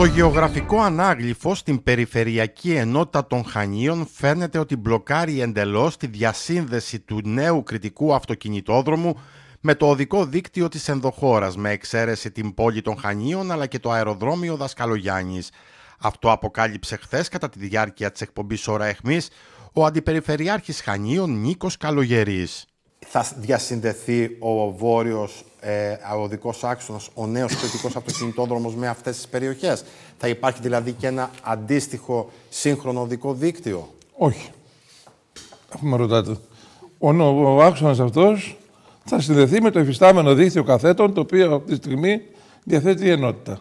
Το γεωγραφικό ανάγλυφο στην περιφερειακή ενότητα των Χανίων φαίνεται ότι μπλοκάρει εντελώς τη διασύνδεση του νέου κριτικού αυτοκινητόδρομου με το οδικό δίκτυο της ενδοχώρας με εξαίρεση την πόλη των Χανίων αλλά και το αεροδρόμιο Δασκαλογιάννης. Αυτό αποκάλυψε χθες κατά τη διάρκεια της εκπομπής «Ωρα Εχμής» ο Αντιπεριφερειάρχης Χανίων Νίκος Καλογερής θα διασυνδεθεί ο βόρειος ε, αγωδικό άξονας, ο νέος κριτικό αυτοκινητόδρομος με αυτές τις περιοχές. Θα υπάρχει δηλαδή και ένα αντίστοιχο σύγχρονο οδικό δίκτυο. Όχι. Αφού με ρωτάτε. Ο, νέος άξονας αυτός θα συνδεθεί με το εφιστάμενο δίκτυο καθέτων, το οποίο από τη στιγμή διαθέτει ενότητα.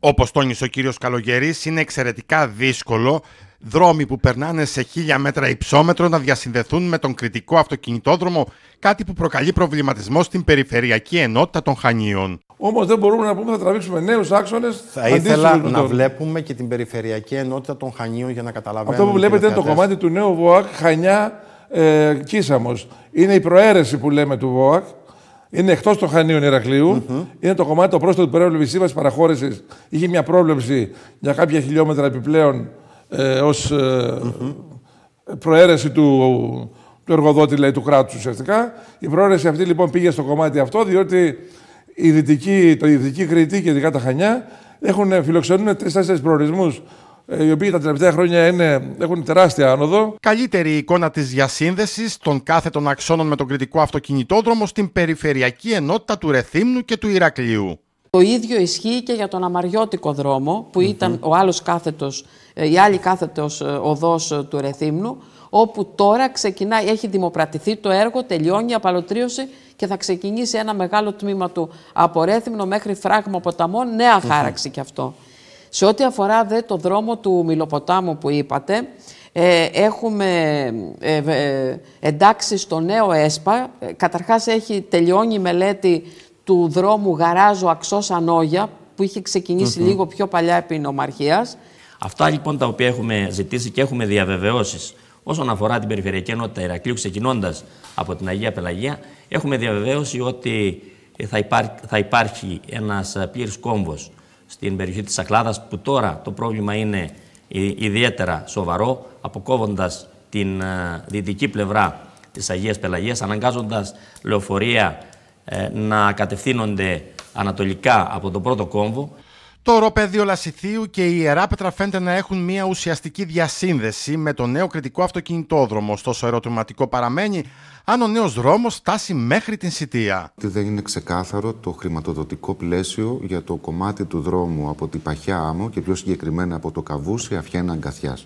Όπως τόνισε ο κ. Καλογερής, είναι εξαιρετικά δύσκολο δρόμοι που περνάνε σε χίλια μέτρα υψόμετρο να διασυνδεθούν με τον κριτικό αυτοκινητόδρομο, κάτι που προκαλεί προβληματισμό στην περιφερειακή ενότητα των Χανίων. Όμως δεν μπορούμε να πούμε θα τραβήξουμε νέους άξονες. Θα ήθελα να βλέπουμε και την περιφερειακή ενότητα των Χανίων για να καταλάβουμε. Αυτό που βλέπετε είναι το κομμάτι του νέου ΒΟΑΚ Χανιά ε, Κίσαμος. Είναι η προαίρεση που λέμε του ΒΟΑΚ. Είναι εκτός των Χανίων Ηρακλείου. Είναι το κομμάτι το πρόσθετο του προέβλεψη σύμβαση παραχώρησης. Είχε μια πρόβλεψη για κάποια χιλιόμετρα επιπλέον ε, ως ε, προαίρεση του, του εργοδότη, του κράτους ουσιαστικά. Η προαίρεση αυτή λοιπόν πήγε στο κομμάτι αυτό, διότι η δυτική, το η δυτική Κρήτη και ειδικά τα Χανιά έχουν ε, φιλοξενούν τρει-τέσσερι προορισμούς ε, οι οποίοι τα τελευταία χρόνια είναι, έχουν τεράστια άνοδο. Καλύτερη εικόνα της διασύνδεσης των κάθετων αξώνων με τον κριτικό αυτοκινητόδρομο στην περιφερειακή ενότητα του Ρεθύμνου και του Ηρακλείου. Το ίδιο ισχύει και για τον Αμαριώτικο δρόμο, που ήταν ο άλλος κάθετος, ε, η άλλη κάθετος ε, οδός ε, του Ρεθύμνου, όπου τώρα ξεκινάει, έχει δημοπρατηθεί το έργο, τελειώνει η απαλωτρίωση και θα ξεκινήσει ένα μεγάλο τμήμα του από Ρέθυμνο μέχρι φράγμα ποταμών, νέα χάραξη mm κι αυτό. Σε ό,τι αφορά δε το δρόμο του Μιλοποτάμου που είπατε, έχουμε εντάξει στο νέο ΕΣΠΑ, καταρχάς έχει τελειώνει η μελέτη του δρόμου Γαράζο Αξός Ανόγια, που είχε λίγο πιο παλιά επί νομαρχίας. Αυτά λοιπόν τα οποία έχουμε ζητήσει και έχουμε διαβεβαιώσεις όσον αφορά την περιφερειακή ενότητα Ηρακλείου, ξεκινώντας από την Αγία Πελαγία, έχουμε διαβεβαιώσει ότι θα, θα υπάρχει ένας ε, πλήρης κόμβος στην περιοχή της Ακλάδα, που τώρα το πρόβλημα είναι ε, ιδιαίτερα σοβαρό, αποκόβοντας την ε, δυτική πλευρά της Αγίας Πελαγίας, αναγκάζοντας λεωφορεία ε, να κατευθύνονται ανατολικά από τον πρώτο κόμβο. Το οροπέδιο Λασιθίου και η Ιερά Πέτρα φαίνεται να έχουν μια ουσιαστική διασύνδεση με το νέο κριτικό αυτοκινητόδρομο. Ωστόσο, ερωτηματικό παραμένει αν ο νέος δρόμος φτάσει μέχρι την Σιτία. Δεν είναι ξεκάθαρο το χρηματοδοτικό πλαίσιο για το κομμάτι του δρόμου από την Παχιά Άμμο και πιο συγκεκριμένα από το Καβούσι, Αφιένα Αγκαθιάς.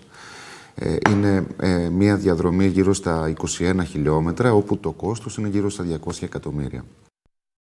Ε, είναι ε, μια διαδρομή γύρω στα 21 χιλιόμετρα, όπου το κόστος είναι γύρω στα 200 εκατομμύρια.